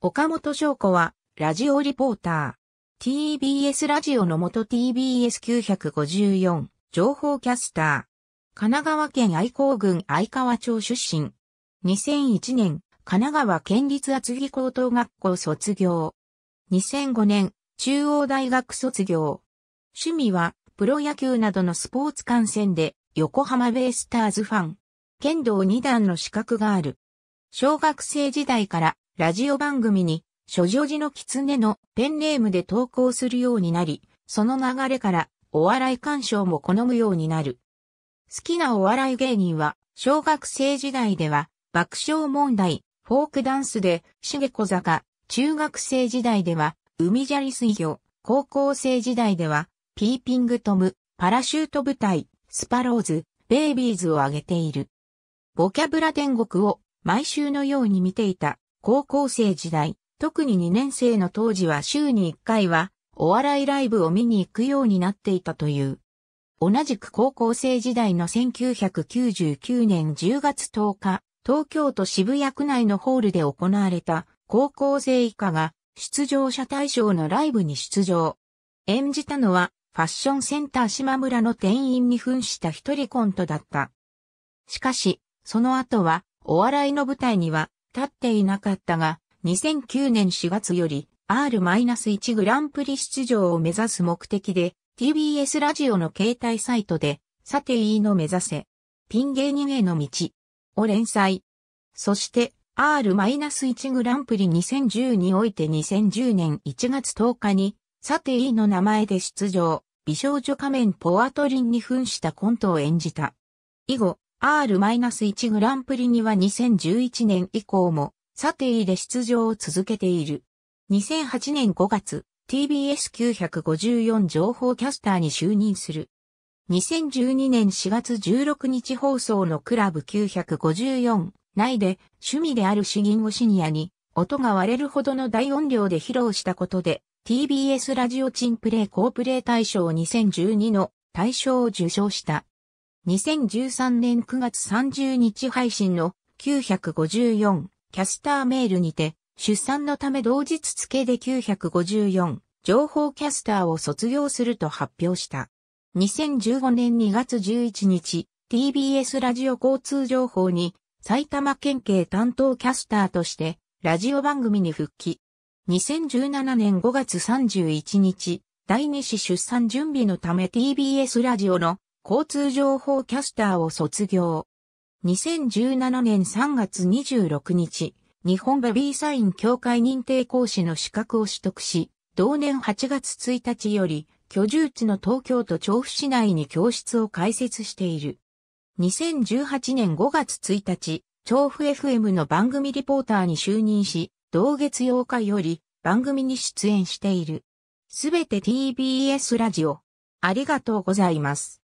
岡本翔子は、ラジオリポーター。TBS ラジオの元 TBS954 情報キャスター。神奈川県愛好郡愛川町出身。2001年、神奈川県立厚木高等学校卒業。2005年、中央大学卒業。趣味は、プロ野球などのスポーツ観戦で、横浜ベイスターズファン。剣道2段の資格がある。小学生時代からラジオ番組に、諸女児の狐のペンネームで投稿するようになり、その流れからお笑い鑑賞も好むようになる。好きなお笑い芸人は、小学生時代では、爆笑問題、フォークダンスで、しげこ坂、中学生時代では、海砂利水魚、高校生時代では、ピーピングトム、パラシュート部隊、スパローズ、ベイビーズを挙げている。ボキャブラ天国を毎週のように見ていた高校生時代、特に2年生の当時は週に1回は、お笑いライブを見に行くようになっていたという。同じく高校生時代の1999年10月10日、東京都渋谷区内のホールで行われた高校生以下が出場者対象のライブに出場。演じたのはファッションセンター島村の店員に扮した一人コントだった。しかし、その後はお笑いの舞台には立っていなかったが、2009年4月より R-1 グランプリ出場を目指す目的で、TBS ラジオの携帯サイトで、さていいの目指せ。ピン芸人への道を連載。そして R-1 グランプリ2010において2010年1月10日に、さていいの名前で出場、美少女仮面ポアトリンに扮したコントを演じた。以後、R-1 グランプリには2011年以降も、サテイで出場を続けている。2008年5月、TBS954 情報キャスターに就任する。2012年4月16日放送のクラブ954内で趣味である詩吟をシニアに音が割れるほどの大音量で披露したことで TBS ラジオチンプレイコープレイ大賞2012の大賞を受賞した。2013年9月30日配信の954キャスターメールにて、出産のため同日付で954情報キャスターを卒業すると発表した。2015年2月11日、TBS ラジオ交通情報に埼玉県警担当キャスターとしてラジオ番組に復帰。2017年5月31日、第2子出産準備のため TBS ラジオの交通情報キャスターを卒業。2017年3月26日、日本ベビーサイン協会認定講師の資格を取得し、同年8月1日より、居住地の東京都調布市内に教室を開設している。2018年5月1日、調布 FM の番組リポーターに就任し、同月8日より番組に出演している。すべて TBS ラジオ。ありがとうございます。